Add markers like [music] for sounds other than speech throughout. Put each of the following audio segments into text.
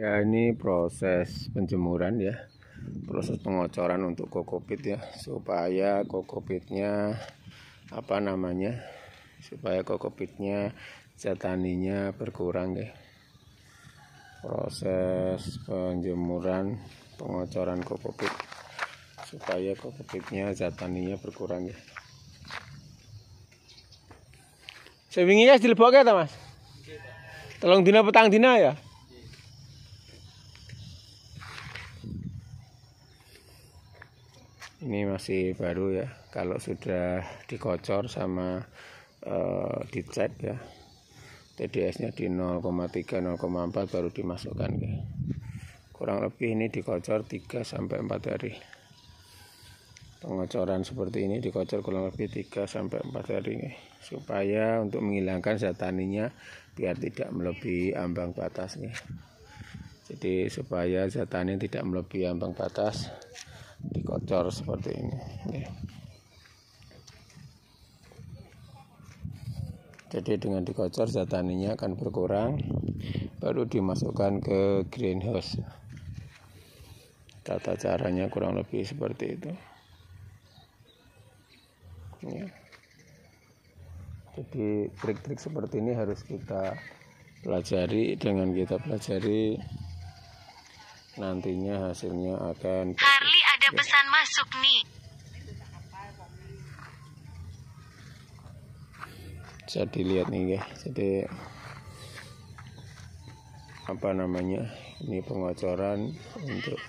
Ya ini proses penjemuran ya Proses pengocoran untuk kokopit ya Supaya kokopitnya Apa namanya Supaya kokopitnya Jataninya berkurang ya Proses penjemuran Pengocoran kokopit Supaya kokopitnya Jataninya berkurang ya Sewingi ya dileboknya ta Mas Tolong dina petang dina ya ini masih baru ya kalau sudah dikocor sama e, eh, dicek ya TDS nya di 0,3 0,4 baru dimasukkan ya. kurang lebih ini dikocor 3 sampai 4 hari pengocoran seperti ini dikocor kurang lebih 3 sampai 4 hari ya. supaya untuk menghilangkan zat taninya biar tidak melebihi ambang batas nih. jadi supaya zat tanin tidak melebihi ambang batas dikocor seperti ini jadi dengan dikocor zat taninya akan berkurang baru dimasukkan ke greenhouse tata caranya kurang lebih seperti itu ya. jadi trik-trik seperti ini harus kita pelajari dengan kita pelajari nantinya hasilnya akan pesan masuk nih. Bisa dilihat nih guys. Jadi apa namanya? Ini pengocoran untuk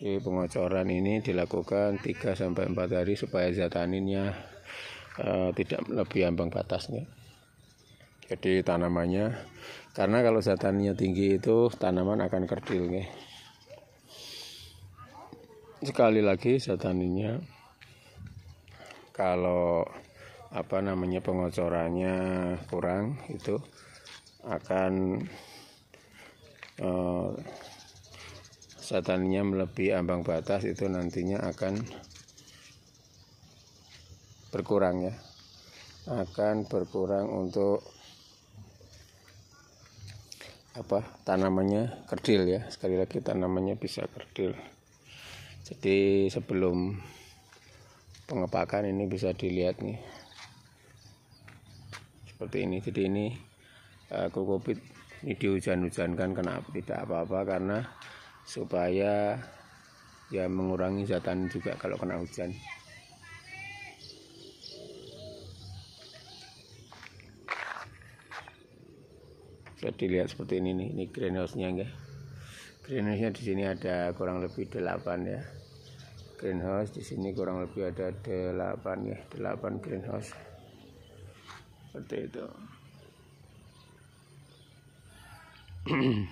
Jadi pengocoran ini dilakukan 3 sampai 4 hari supaya zat aninnya uh, tidak lebih ambang batasnya jadi tanamannya karena kalau zatannya tinggi itu tanaman akan kerdil nih sekali lagi zatannya kalau apa namanya pengocorannya kurang itu akan eh, satannya melebihi ambang batas itu nantinya akan berkurang ya akan berkurang untuk apa tanamannya kerdil ya sekali lagi tanamannya bisa kerdil jadi sebelum pengepakan ini bisa dilihat nih seperti ini jadi ini uh, kokopit ini dihujan hujan kan kena tidak apa-apa karena supaya ya mengurangi zatan juga kalau kena hujan bisa dilihat seperti ini nih ini greenhouse-nya enggak ya. greenhouse-nya di sini ada kurang lebih 8 ya greenhouse di sini kurang lebih ada 8 ya 8 greenhouse seperti itu [clears throat]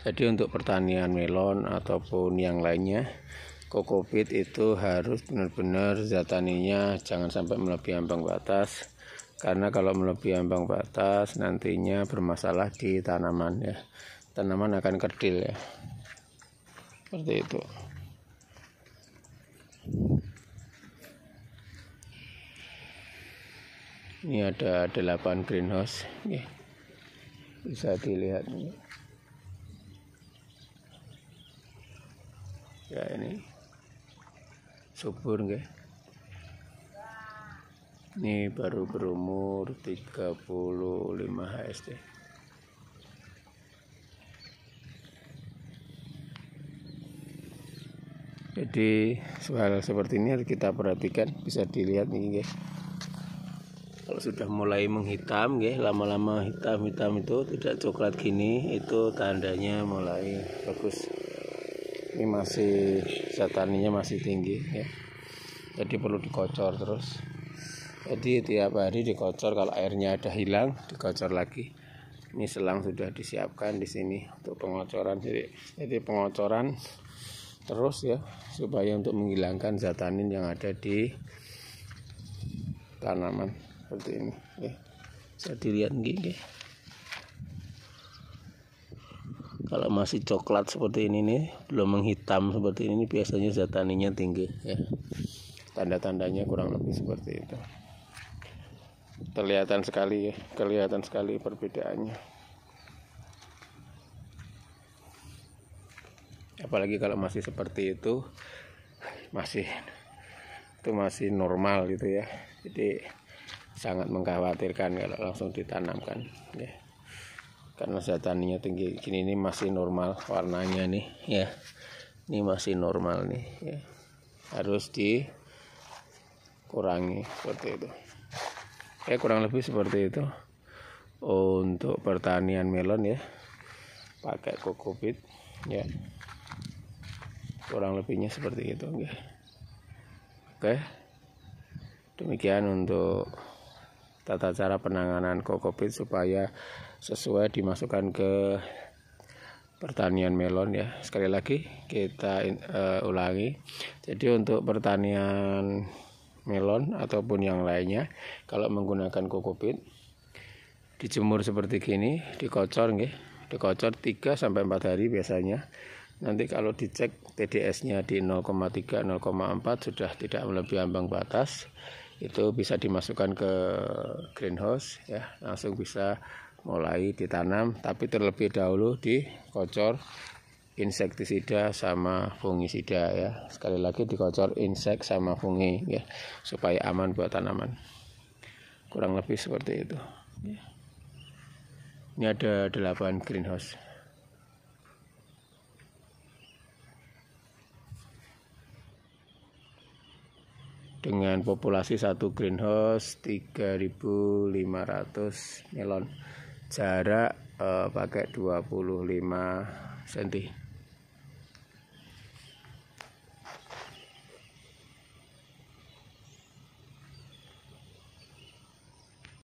Jadi untuk pertanian melon ataupun yang lainnya kokopit itu harus benar-benar zat jangan sampai melebihi ambang batas karena kalau melebihi ambang batas nantinya bermasalah di tanaman ya. Tanaman akan kerdil ya. Seperti itu. Ini ada 8 greenhouse. Bisa dilihat. ya ini subur nggih ini baru berumur 35 HST jadi hal seperti ini harus kita perhatikan bisa dilihat nih guys kalau sudah mulai menghitam guys lama-lama hitam-hitam itu tidak coklat gini itu tandanya mulai bagus ini masih zataninya masih tinggi ya. jadi perlu dikocor terus jadi tiap hari dikocor kalau airnya ada hilang dikocor lagi ini selang sudah disiapkan di sini untuk pengocoran jadi jadi pengocoran terus ya supaya untuk menghilangkan zatanin yang ada di tanaman seperti ini ya. bisa dilihat gini kalau masih coklat seperti ini nih belum menghitam seperti ini biasanya zat taninya tinggi ya tanda-tandanya kurang lebih seperti itu kelihatan sekali ya. kelihatan sekali perbedaannya apalagi kalau masih seperti itu masih itu masih normal gitu ya jadi sangat mengkhawatirkan kalau langsung ditanamkan ya karena zatannya tinggi gini ini masih normal warnanya nih ya ini masih normal nih ya harus di kurangi seperti itu ya kurang lebih seperti itu untuk pertanian melon ya pakai kokopit ya kurang lebihnya seperti itu oke oke demikian untuk tata cara penanganan kokopit supaya sesuai dimasukkan ke pertanian melon ya sekali lagi kita uh, ulangi jadi untuk pertanian melon ataupun yang lainnya kalau menggunakan kokopit dijemur seperti gini dikocor nih dikocor 3 sampai 4 hari biasanya nanti kalau dicek TDS-nya di 0,3 0,4 sudah tidak melebihi ambang batas itu bisa dimasukkan ke greenhouse ya langsung bisa mulai ditanam tapi terlebih dahulu dikocor insektisida sama fungisida ya sekali lagi dikocor insek sama fungi ya supaya aman buat tanaman kurang lebih seperti itu ini ada delapan greenhouse dengan populasi satu greenhouse 3.500 melon jarak uh, pakai 25 cm